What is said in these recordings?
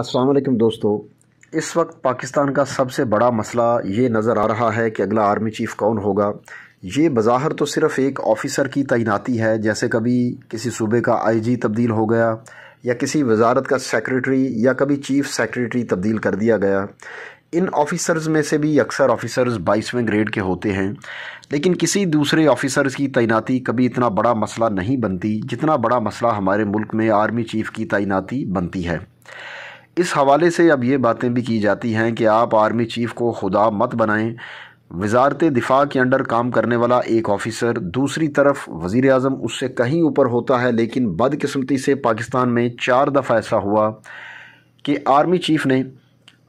असलकम दोस्तों इस वक्त पाकिस्तान का सबसे बड़ा मसला ये नज़र आ रहा है कि अगला आर्मी चीफ़ कौन होगा ये बाहर तो सिर्फ़ एक ऑफ़िसर की तैनाती है जैसे कभी किसी सूबे का आईजी तब्दील हो गया या किसी वजारत का सेक्रेटरी या कभी चीफ़ सेक्रेटरी तब्दील कर दिया गया इन ऑफिसर्स में से भी अक्सर ऑफिसर्स बाईसवें ग्रेड के होते हैं लेकिन किसी दूसरे ऑफिसर्स की तैनाती कभी इतना बड़ा मसला नहीं बनती जितना बड़ा मसला हमारे मुल्क में आर्मी चीफ़ की तैनाती बनती है इस हवाले से अब ये बातें भी की जाती हैं कि आप आर्मी चीफ़ को खुदा मत बनाएं वजारत दिफा के अंडर काम करने वाला एक ऑफिसर दूसरी तरफ वज़ी अजम उससे कहीं ऊपर होता है लेकिन बदकस्मती से पाकिस्तान में चार दफ़ा ऐसा हुआ कि आर्मी चीफ़ ने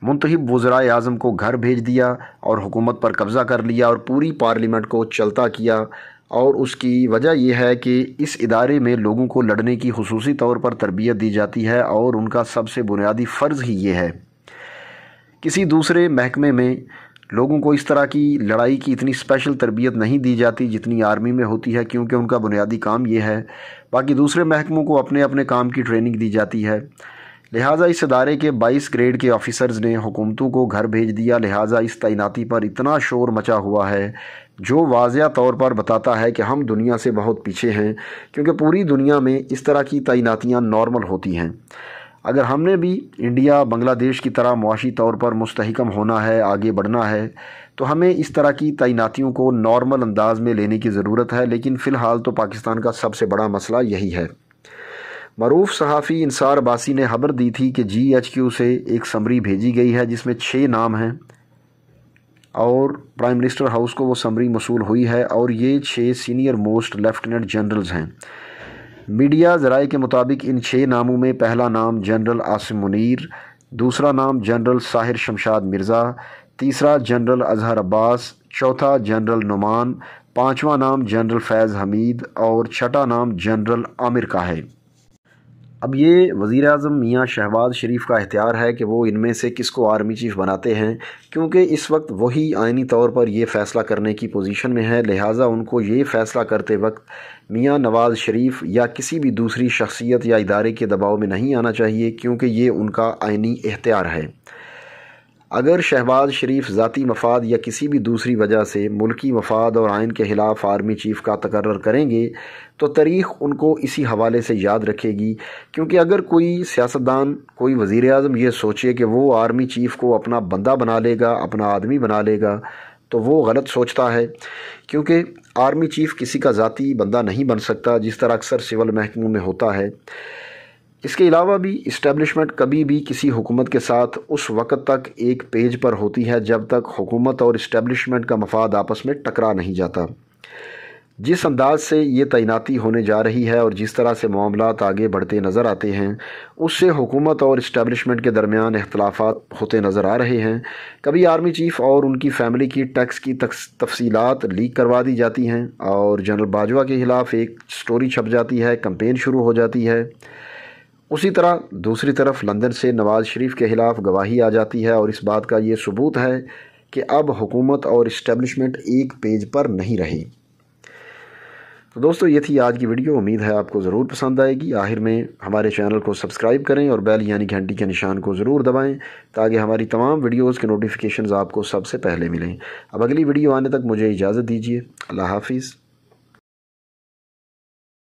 मुंतब वज़रा अजम को घर भेज दिया और हुकूमत पर कब्ज़ा कर लिया और पूरी पार्लियामेंट को चलता किया और उसकी वजह यह है कि इस इदारे में लोगों को लड़ने की खसूस तौर पर तरबियत दी जाती है और उनका सबसे बुनियादी फ़र्ज़ ही ये है किसी दूसरे महकमे में लोगों को इस तरह की लड़ाई की इतनी स्पेशल तरबियत नहीं दी जाती जितनी आर्मी में होती है क्योंकि उनका बुनियादी काम यह है बाकी दूसरे महकमों को अपने अपने काम की ट्रेनिंग दी जाती है लिहाजा इस अदारे के बाईस ग्रेड के ऑफिसर्स ने हुकूमतों को घर भेज दिया लिहाजा इस तैनाती पर इतना शोर मचा हुआ है जो वाजिया तौर पर बताता है कि हम दुनिया से बहुत पीछे हैं क्योंकि पूरी दुनिया में इस तरह की तैनातियाँ नॉर्मल होती हैं अगर हमने भी इंडिया बांग्लादेश की तरह मुआशी तौर पर मुस्तकम होना है आगे बढ़ना है तो हमें इस तरह की तैनातियों को नॉर्मल अंदाज में लेने की ज़रूरत है लेकिन फ़िलहाल तो पाकिस्तान का सबसे बड़ा मसला यही है मरूफ सहाफ़ी इंसार बासी ने खबर दी थी कि जी एच क्यू से एक समरी भेजी गई है जिसमें छः नाम हैं और प्राइम मिनिस्टर हाउस को वो समरी मसूल हुई है और ये छः सीनियर मोस्ट लेफ्टिनेंट जनरल्स हैं मीडिया ज़राए के मुताबिक इन छः नामों में पहला नाम जनरल आसिम मुनीर दूसरा नाम जनरल साहिर शमशाद मिर्ज़ा तीसरा जनरल अजहर अब्बास चौथा जनरल नुमान पांचवा नाम जनरल फैज़ हमीद और छठा नाम जनरल आमिर का है अब ये वज़ी अजम मियाँ शहबाज शरीफ का इख्तियार है कि वो इनमें से किसको आर्मी चीफ़ बनाते हैं क्योंकि इस वक्त वही आइनी तौर पर यह फ़ैसला करने की पोजीशन में है लिहाजा उनको ये फ़ैसला करते वक्त मियाँ नवाज़ शरीफ या किसी भी दूसरी शख्सियत या इदारे के दबाव में नहीं आना चाहिए क्योंकि ये उनका आइनी इख्तियार है अगर शहबाज शरीफ ज़ाती मफाद या किसी भी दूसरी वजह से मुल्की मफाद और आयन के ख़िलाफ़ आर्मी चीफ़ का तकर्र करेंगे तो तारीख उनको इसी हवाले से याद रखेगी क्योंकि अगर कोई सियासतदान कोई वज़ी अजम ये सोचे कि वो आर्मी चीफ़ को अपना बंदा बना लेगा अपना आदमी बना लेगा तो वो गलत सोचता है क्योंकि आर्मी चीफ़ किसी का ज़ाती बंदा नहीं बन सकता जिस तरह अक्सर सिविल महकमों में होता है इसके अलावा भी इस्टेबलिशमेंट कभी भी किसी हुकूमत के साथ उस वक़्त तक एक पेज पर होती है जब तक हुकूमत और इस्टेबलिशमेंट का मफाद आपस में टकरा नहीं जाता जिस अंदाज से ये तैनाती होने जा रही है और जिस तरह से मामला आगे बढ़ते नज़र आते हैं उससे हुकूमत और इस्टेबलिशमेंट के दरमियान अख्तलाफा होते नज़र आ रहे हैं कभी आर्मी चीफ़ और उनकी फ़ैमिली की टैक्स की तफसीलात लीक करवा दी जाती हैं और जनरल बाजवा के ख़िलाफ़ एक स्टोरी छप जाती है कम्पेन शुरू हो जाती है उसी तरह दूसरी तरफ लंदन से नवाज़ शरीफ के ख़िलाफ़ गवाही आ जाती है और इस बात का ये सबूत है कि अब हुकूमत और इस्टेब्लिशमेंट एक पेज पर नहीं रही तो दोस्तों ये थी आज की वीडियो उम्मीद है आपको ज़रूर पसंद आएगी आखिर में हमारे चैनल को सब्सक्राइब करें और बेल यानी घंटी के निशान को ज़रूर दबाएं ताकि हमारी तमाम वीडियोस के नोटिफिकेशंस आपको सबसे पहले मिलें अब अगली वीडियो आने तक मुझे इजाज़त दीजिए अल्लाह हाफिज़